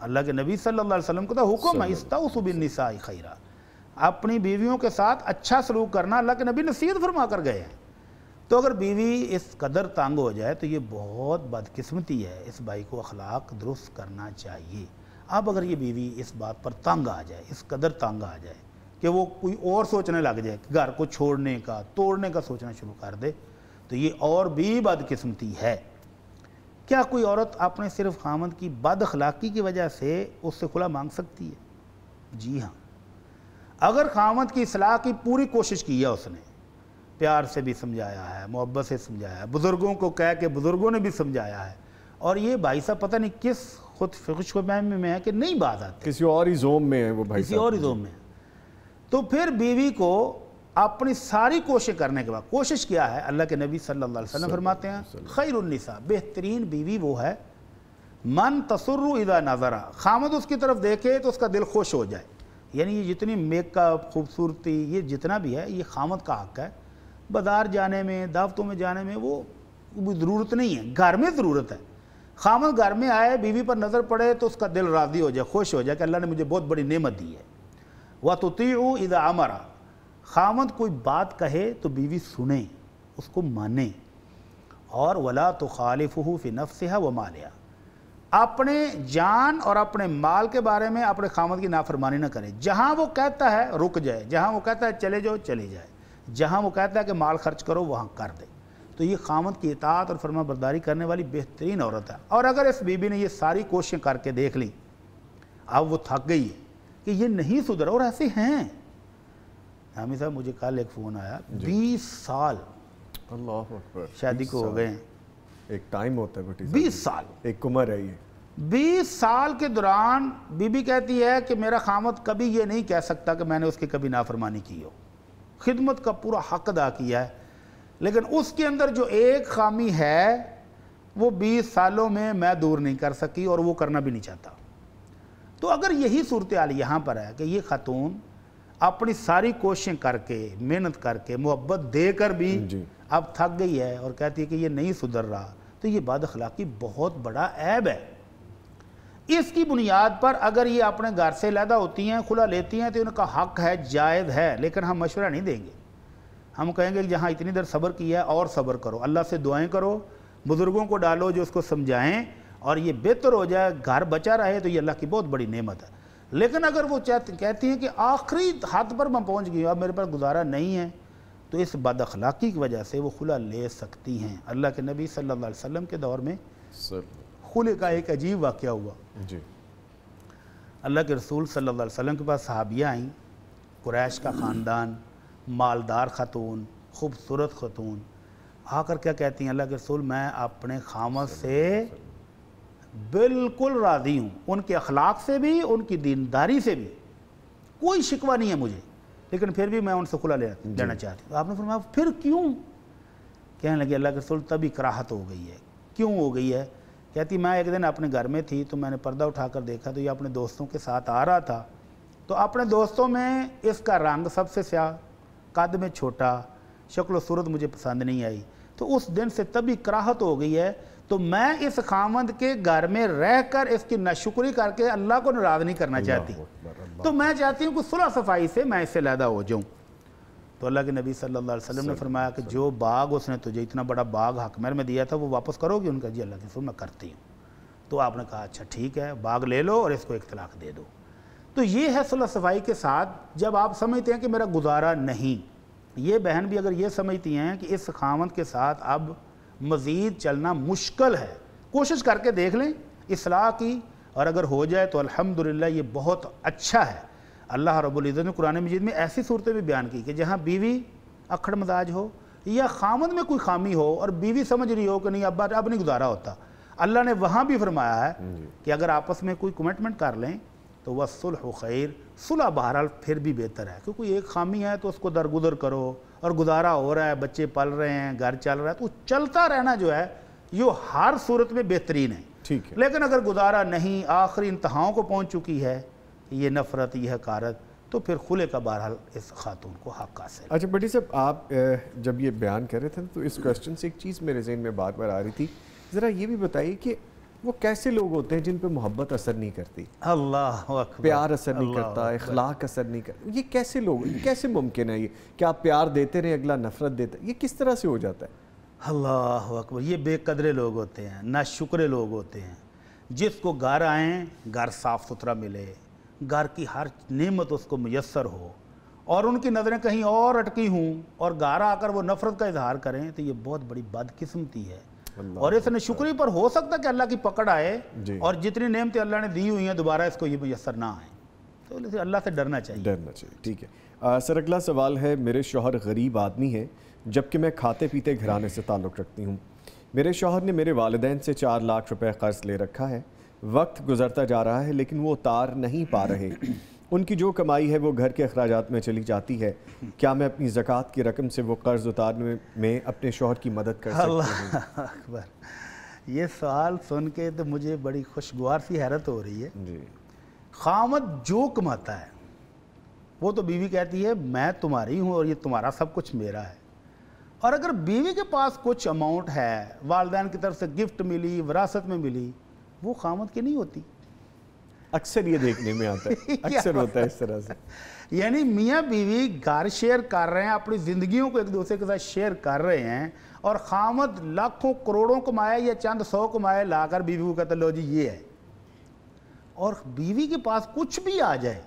अल्लाह के नबी सल्लल्लाहु अलैहि वसल्लम तो हुक्म है निसाई खैरा अपनी बीवियों के साथ अच्छा सलूक करना अल्लाह के नबी नसीहत फरमा कर गए हैं तो अगर बीवी इस कदर तांग हो जाए तो ये बहुत बदकिस्मती है इस भाई को अखलाक दुरुस्त करना चाहिए अब अगर ये बीवी इस बात पर तंग आ जाए इस कदर तंग आ जाए कि वो कोई और सोचने लग जाए घर को छोड़ने का तोड़ने का सोचना शुरू कर दे तो ये और भी बदकिस्मती है क्या कोई औरत अपने सिर्फ खामद की बद अखलाक़ी की वजह से उससे खुला मांग सकती है जी हाँ अगर खामद की असलाह की पूरी कोशिश की है उसने प्यार से भी समझाया है मोहब्बत से समझाया है बुज़ुर्गों को कह के बुज़ुर्गों ने भी समझाया है और ये भाई साहब पता नहीं किस खुद खुश में है कि नहीं बात आती किसी और ही जोम में है वो भाई किसी और ही जोम में तो फिर बीवी को अपनी सारी कोशिश करने के बाद कोशिश किया है अल्लाह के नबी सल्लल्लाहु अलैहि वसल्लम फरमाते हैं खैरुन्निसा बेहतरीन बीवी वो है मन तसर्रु इदा नज़रा खामद उसकी तरफ देखे तो उसका दिल खुश हो जाए यानी ये जितनी मेकअप खूबसूरती ये जितना भी है ये खामद का हक है बाजार जाने में दावतों में जाने में वो ज़रूरत नहीं है घर में ज़रूरत है खामद घर में आए बीवी पर नज़र पड़े तो उसका दिल राज़ी हो जाए खुश हो जाए कि अल्लाह ने मुझे बहुत बड़ी नेमत दी है वह तो तुती इदा अमरा खामद कोई बात कहे तो बीवी सुने उसको माने और वला तो खालिफ फ़ि नफ़ है व मालिया अपने जान और अपने माल के बारे में अपने खामद की नाफरमानी ना करें जहाँ वो कहता है रुक जाए जहाँ वो कहता है चले जाओ चले जाए जहाँ वो कहता है कि माल खर्च करो वहाँ कर दे तो ये खामद की इतात और फरमा बरदारी करने वाली बेहतरीन औरत है और अगर इस बीबी ने ये सारी कोशिशें करके देख ली अब वो थक गई है कि ये नहीं सुधरा और ऐसे हैं हामिद साहब मुझे कल एक फ़ोन आया बीस साल अल्लाह शादी को हो गए एक टाइम होता है बेटी बीस साल एक उम्र है ये बीस साल के दौरान बीबी कहती है कि मेरा खामत कभी ये नहीं कह सकता कि मैंने उसकी कभी नाफरमानी की हो खिदमत का पूरा हक अदा किया है लेकिन उसके अंदर जो एक खामी है वो बीस सालों में मैं दूर नहीं कर सकी और वो करना भी नहीं चाहता तो अगर यही सूरत हाल यहाँ पर है कि ये खातून अपनी सारी कोशिशें करके मेहनत करके मुहब्बत देकर भी अब थक गई है और कहती है कि ये नहीं सुधर रहा तो ये बद अखलाकी बहुत बड़ा ऐब है इसकी बुनियाद पर अगर ये अपने घर से लैदा होती हैं खुला लेती हैं तो उनका हक है जायज़ है लेकिन हम मशवरा नहीं देंगे हम कहेंगे कि जहाँ इतनी देर सब्र किया है और सब्र करो अल्लाह से दुआएं करो बुज़ुर्गों को डालो जो उसको समझाएं और ये बेहतर हो जाए घर बचा रहे तो ये अल्लाह की बहुत बड़ी नेमत है लेकिन अगर वो कहती हैं कि आखिरी हद पर मैं पहुंच गई अब मेरे पास गुजारा नहीं है तो इस अखलाकी की वजह से वो खुला ले सकती हैं अल्लाह के नबी सल्लल्लाहु अलैहि वसल्लम के दौर में खुले का एक अजीब वाक़ हुआ जी अल्लाह के रसूल सल्लल्लाहु अलैहि वसल्लम के पास सहाबियाँ आईं कुरैश का ख़ानदान मालदार ख़तून खूबसूरत ख़तून आकर क्या कहती हैं अल्लाह के रसूल मैं अपने खामद से बिल्कुल राज़ी हूँ उनके अखलाक से भी उनकी दीनदारी से भी कोई शिकवा नहीं है मुझे लेकिन फिर भी मैं उनसे खुला ले, लेना चाहती हूँ आपने फरमाया फिर क्यों कहने लगे अल्लाह के रसुल तभी कराहत हो गई है क्यों हो गई है कहती मैं एक दिन अपने घर में थी तो मैंने पर्दा उठाकर देखा तो ये अपने दोस्तों के साथ आ रहा था तो अपने दोस्तों में इसका रंग सबसे स्याह कद में छोटा शक्ल सूरत मुझे पसंद नहीं आई तो उस दिन से तभी कराहत हो गई है तो मैं इस खामद के घर में रह कर इसकी नशुक्री करके अल्लाह को नाराज नहीं करना चाहती तो मैं चाहती हूँ कि सुलह सफाई से मैं इससे लैदा हो जाऊँ तो अल्लाह के नबी सल्लल्लाहु अलैहि वसल्लम ने फरमाया कि जो बाग उसने तुझे इतना बड़ा बाग हकमर में दिया था वो वापस करोगी उनका जी अल्लाह के सुन मैं करती हूँ तो आपने कहा अच्छा ठीक है बाग ले लो और इसको एक तलाक दे दो तो ये है सुलह सफाई के साथ जब आप समझते हैं कि मेरा गुजारा नहीं ये बहन भी अगर ये समझती हैं कि इस खामद के साथ अब मज़ीद चलना मुश्किल है कोशिश करके देख लें असलाह की और अगर हो जाए तो अल्हम्दुलिल्लाह ये बहुत अच्छा है अल्लाह रब्ज़त ने कुरान मजीद में ऐसी सूरतें भी बयान की कि जहाँ बीवी अखड़ मजाज हो या खामद में कोई खामी हो और बीवी समझ रही हो कि नहीं अब अब नहीं गुजारा होता अल्लाह ने वहाँ भी फरमाया है कि अगर आपस में कोई कमिटमेंट कर लें तो वह सुलह खैर सुलह बहरहाल फिर भी बेहतर है क्योंकि एक खामी है तो उसको दरगुदर करो और गुजारा हो रहा है बच्चे पल रहे हैं घर चल रहा है तो चलता रहना जो है ये हर सूरत में बेहतरीन है ठीक है लेकिन अगर गुजारा नहीं आखिरी इंतहाओं को पहुँच चुकी है ये नफरत यह कारत तो फिर खुले का बहरहाल इस खातून को हक हासिल अच्छा बटी साहब आप जब ये बयान कर रहे थे तो इस क्वेश्चन से एक चीज़ मेरे जहन में बार बार आ रही थी ज़रा ये भी बताइए कि वो कैसे लोग होते हैं जिन पे मोहब्बत असर नहीं करती अल्लाह प्यार असर नहीं करता इखलाक असर नहीं करता ये कैसे लोग ये कैसे मुमकिन है ये क्या आप प्यार देते रहे अगला नफरत देता ये किस तरह से हो जाता है अल्लाह अकबर ये बेकदरे लोग होते हैं ना शुक्रे लोग होते हैं जिसको घर आएँ घर साफ़ सुथरा मिले घर की हर नेमत उसको मैसर हो और उनकी नज़रें कहीं और अटकी हूँ और घर आकर वो नफ़रत का इजहार करें तो ये बहुत बड़ी बदकस्मती है और इस शुक्री पर हो सकता कि अल्लाह की पकड़ आए और जितनी नेमतें अल्लाह ने दी हुई हैं दोबारा इसको ये मैसर ना आए तो अल्लाह से डरना चाहिए डरना चाहिए ठीक है सर अगला सवाल है मेरे शोहर गरीब आदमी है जबकि मैं खाते पीते घराने से ताल्लुक़ रखती हूँ मेरे शोहर ने मेरे वालदेन से चार लाख रुपये कर्ज ले रखा है वक्त गुजरता जा रहा है लेकिन वो उतार नहीं पा रहे उनकी जो कमाई है वो घर के अखराज में चली जाती है क्या मैं अपनी ज़क़़त की रकम से वो कर्ज़ उतारने में अपने शोहर की मदद कर अकबर ये सवाल सुन के तो मुझे बड़ी खुशगवार सी हैरत हो रही है जी जो कमाता है वो तो बीवी कहती है मैं तुम्हारी हूँ और ये तुम्हारा सब कुछ मेरा है और अगर बीवी के पास कुछ अमाउंट है वालदेन की तरफ से गिफ्ट मिली विरासत में मिली वो खामत की नहीं होती अक्सर ये देखने में आता है [LAUGHS] अक्सर होता है इस तरह से यानी मियाँ बीवी घर शेयर कर रहे हैं अपनी ज़िंदगियों को एक दूसरे के साथ शेयर कर रहे हैं और खामद लाखों करोड़ों कमाया या चंद सौ कमाया लाकर बीवी को कहते लो जी ये है और बीवी के पास कुछ भी आ जाए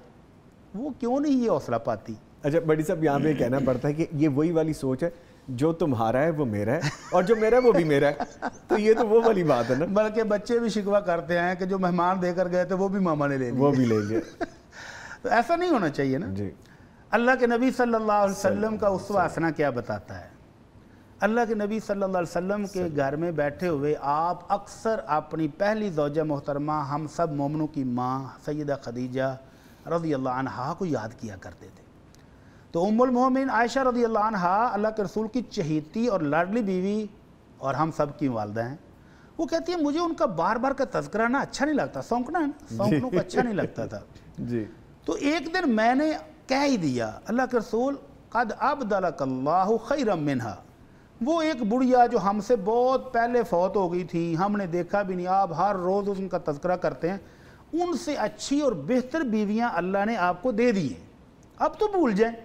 वो क्यों नहीं ये हौसला पाती अच्छा बड़ी साहब यहाँ पे कहना पड़ता है कि ये वही वाली सोच है जो तुम्हारा है वो मेरा है और जो मेरा है वो भी मेरा है तो ये तो वो वाली बात है ना बल्कि बच्चे भी शिकवा करते हैं कि जो मेहमान देकर गए थे वो भी मामा ने ले लिया वो भी ले लिया [LAUGHS] तो ऐसा नहीं होना चाहिए ना जी अल्लाह के नबी सल्लल्लाहु अलैहि वसल्लम का उस वासना क्या बताता है अल्लाह के नबी सल्लल्लाहु अलैहि वसल्लम के घर में बैठे हुए आप अक्सर अपनी पहली जोजा मोहतरमा हम सब मोमनों की माँ सैदा खदीजा रजी अल्लाह को याद किया करते थे तो मोमिन आयशा रदी अल्लाह अल्लाह के रसूल की चहेती और लाडली बीवी और हम सब की वालदा हैं वो कहती है मुझे उनका बार बार का तस्करा ना अच्छा नहीं लगता सौंकना सौंकनों को अच्छा नहीं लगता था [LAUGHS] जी तो एक दिन मैंने कह ही दिया अल्लाह के रसूल कद अब दल्लाह खैरम वो एक बुढ़िया जो हमसे बहुत पहले फौत हो गई थी हमने देखा भी नहीं आप हर रोज़ उनका तस्करा करते हैं उनसे अच्छी और बेहतर बीवियां अल्लाह ने आपको दे दी हैं अब तो भूल जाए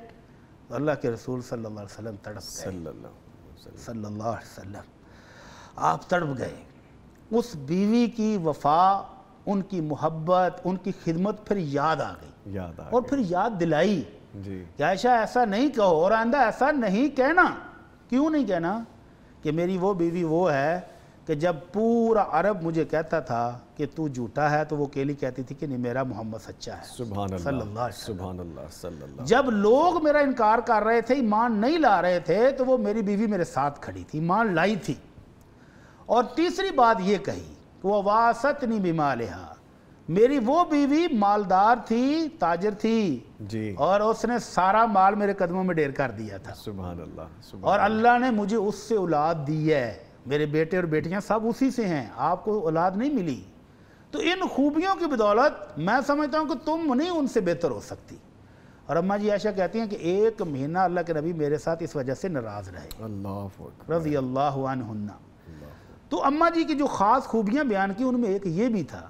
अल्लाह के रसूल सल्लल्लाहु अलैहि वसल्लम तड़प गए सल्लल्लाहु अलैहि वसल्लम आप तड़प गए उस बीवी की वफा उनकी मोहब्बत उनकी खिदमत फिर याद आ गई याद आ और फिर याद दिलाई जी ऐशा ऐसा नहीं कहो और आंदा ऐसा नहीं कहना क्यों नहीं कहना कि मेरी वो बीवी वो है कि जब पूरा अरब मुझे कहता था कि तू झूठा है तो वो अकेली कहती थी कि नहीं मेरा मोहम्मद सच्चा है जब लोग मेरा इनकार कर रहे थे ईमान नहीं ला रहे थे तो वो मेरी बीवी मेरे साथ खड़ी थी ईमान लाई थी और तीसरी बात ये कही वह वासत नहीं बीमार मेरी वो बीवी मालदार थी ताजर थी जी और उसने सारा माल मेरे कदमों में ढेर कर दिया था सुबह अल्लाह और अल्लाह ने मुझे उससे औलाद दी है मेरे बेटे और बेटियां सब उसी से हैं आपको औलाद नहीं मिली तो इन खूबियों की बदौलत मैं समझता हूँ कि तुम नहीं उनसे बेहतर हो सकती और अम्मा जी ऐशा कहती हैं कि एक महीना अल्लाह के नबी मेरे साथ इस वजह से नाराज़ रहे रजी अल्लाह तो अम्मा जी की जो ख़ास खूबियाँ बयान की उनमें एक ये भी था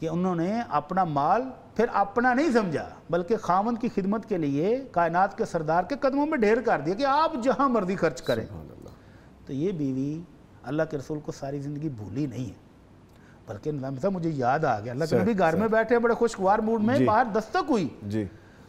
कि उन्होंने अपना माल फिर अपना नहीं समझा बल्कि खामन की खिदमत के लिए कायनात के सरदार के कदमों में ढेर कर दिया कि आप जहाँ मर्जी खर्च करें तो ये बीवी अल्लाह के रसूल को सारी ज़िंदगी भूली नहीं है बल्कि नाम साहब मुझे याद आ गया अल्लाह के नबी घर में बैठे बड़े खुशगवार मूड में बाहर दस्तक हुई जी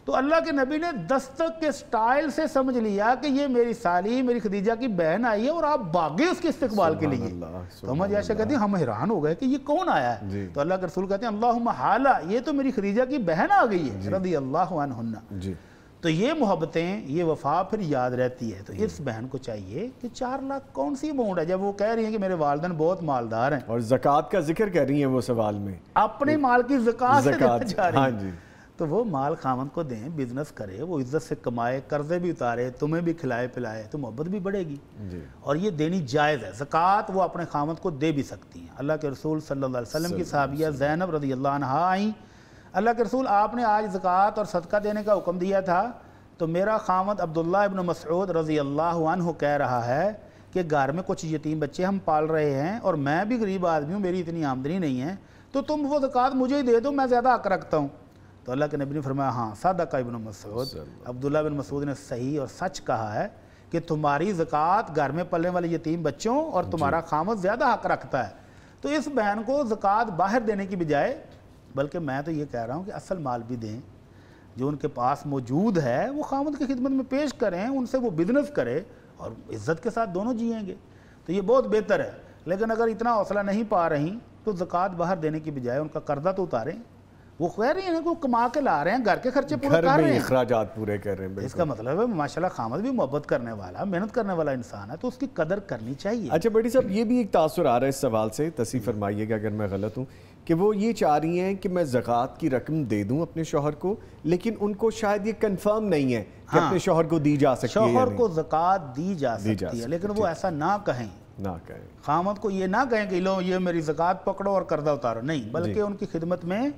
तो अल्लाह के नबी ने दस्तक के स्टाइल से समझ लिया कि ये मेरी साली मेरी खदीजा की बहन आई है और आप बागे उसके इस्तकबाल के लिए तो हम ऐशा कहते हैं हम हैरान हो गए कि ये कौन आया है तो अल्लाह के रसूल कहते हैं अल्लाह हाला ये तो मेरी खदीजा की बहन आ गई है रदी अल्लाह तो ये मोहब्बतें ये वफा फिर याद रहती है तो हम्म। इस बहन को चाहिए कि चार लाख कौन सी अमाउंट है जब वो कह रही है कि मेरे वालदन बहुत मालदार हैं और जक़ात का जिक्र कर रही है वो सवाल में अपने माल की जक़ात जा रही हाँ जी तो वो माल खामन को दें बिजनेस करे वो इज्जत से कमाए कर्जे भी उतारे तुम्हें भी खिलाए पिलाए तो मोहब्बत भी बढ़ेगी और ये देनी जायज़ है जक़ात वो अपने खामन को दे भी सकती हैं अल्लाह के रसूल सल्लल्लाहु अलैहि वसल्लम की सहाबिया जैनब रजी अल्लाह आई अल्लाह के रसूल आपने आज ज़क़़त और सदका देने का हुक्म दिया था तो मेरा खामद अब्दुल्ला इबन मसूद रज़ी अल्लाह कह रहा है कि घर में कुछ यतीम बच्चे हम पाल रहे हैं और मैं भी गरीब आदमी हूँ मेरी इतनी आमदनी नहीं है तो तुम वो ज़क़़त मुझे ही दे दो मैं ज़्यादा हक रखता हूँ तो अल्लाह के नबी ने फरमाया हाँ सदका इबन मसूद अब्दुल्ला बिन मसूद ने सही और सच कहा है कि तुम्हारी ज़क़़त घर में पलने वाले यतीम बच्चों और तुम्हारा खामद ज़्यादा हक रखता है तो इस बहन को ज़क़़त बाहर देने की बजाय बल्कि मैं तो ये कह रहा हूँ कि असल माल भी दें जो उनके पास मौजूद है वो खामद की खिदमत में पेश करें उनसे वो बिजनेस करें और इज़्ज़त के साथ दोनों जियेंगे तो ये बहुत बेहतर है लेकिन अगर इतना हौसला नहीं पा रही तो ज़क़़त बाहर देने की बजाय उनका कर्जा तो उतारें वो कह रही है ना वो कमा के ला रहे हैं घर के खर्चे पूरे कर रहे हैं पूरे कर रहे हैं इसका मतलब है माशाल्लाह खामद भी मोहब्बत करने वाला मेहनत करने वाला इंसान है तो उसकी कदर करनी चाहिए अच्छा बेटी साहब ये भी एक तासर आ रहा है इस सवाल से तसी फरमाइएगा अगर मैं गलत हूँ कि वो ये चाह रही हैं कि मैं ज़क़़त की रकम दे दूं अपने शोहर को लेकिन उनको शायद ये कंफर्म नहीं है कि हाँ, अपने शोहर को दी जा सकती शोहर को जक़ात दी जा सकती, सकती है लेकिन वो ऐसा ना कहें ना कहें खामत को ये ना कहें कि लो ये मेरी ज़क़़त पकड़ो और कर्जा उतारो नहीं बल्कि उनकी खिदमत में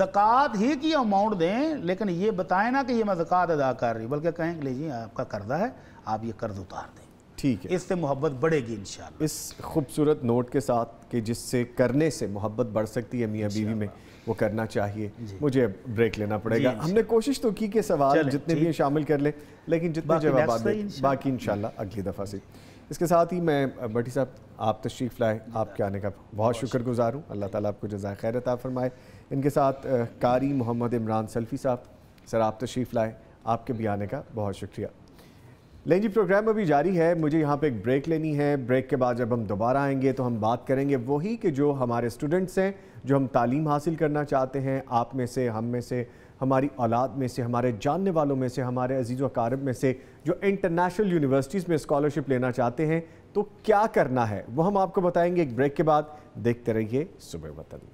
जक़ात ही की अमाउंट दें लेकिन ये बताएं ना कि ये मैं ज़क़़त अदा कर रही बल्कि कहें कि लीजिए आपका कर्जा है आप ये कर्ज उतार दें ठीक है इससे मोहब्बत बढ़ेगी इन इस खूबसूरत नोट के साथ कि जिससे करने से मोहब्बत बढ़ सकती है मियाँ बीवी में वो करना चाहिए मुझे ब्रेक लेना पड़ेगा हमने कोशिश तो की कि सवाल जितने भी शामिल कर लें लेकिन जितने जवाब बाकी इन अगली दफ़ा से इसके साथ ही मैं भट्टी साहब आप तशरीफ़ लाए आपके आने का बहुत शुक्र गुज़ार हूँ अल्लाह ताला आपको जजाय खैर अता फरमाए इनके साथ कारी मोहम्मद इमरान सल्फ़ी साहब सर आप तशरीफ़ लाए आपके भी आने का बहुत शुक्रिया लेकिन जी प्रोग्राम अभी जारी है मुझे यहाँ पे एक ब्रेक लेनी है ब्रेक के बाद जब हम दोबारा आएंगे तो हम बात करेंगे वही कि जो हमारे स्टूडेंट्स हैं जो हम तालीम हासिल करना चाहते हैं आप में से हम में से हमारी औलाद में से हमारे जानने वालों में से हमारे अजीज़ वकारब में से जो इंटरनेशनल यूनिवर्सिटीज़ में स्कॉलरशिप लेना चाहते हैं तो क्या करना है वो हम आपको बताएंगे एक ब्रेक के बाद देखते रहिए सुबह वतन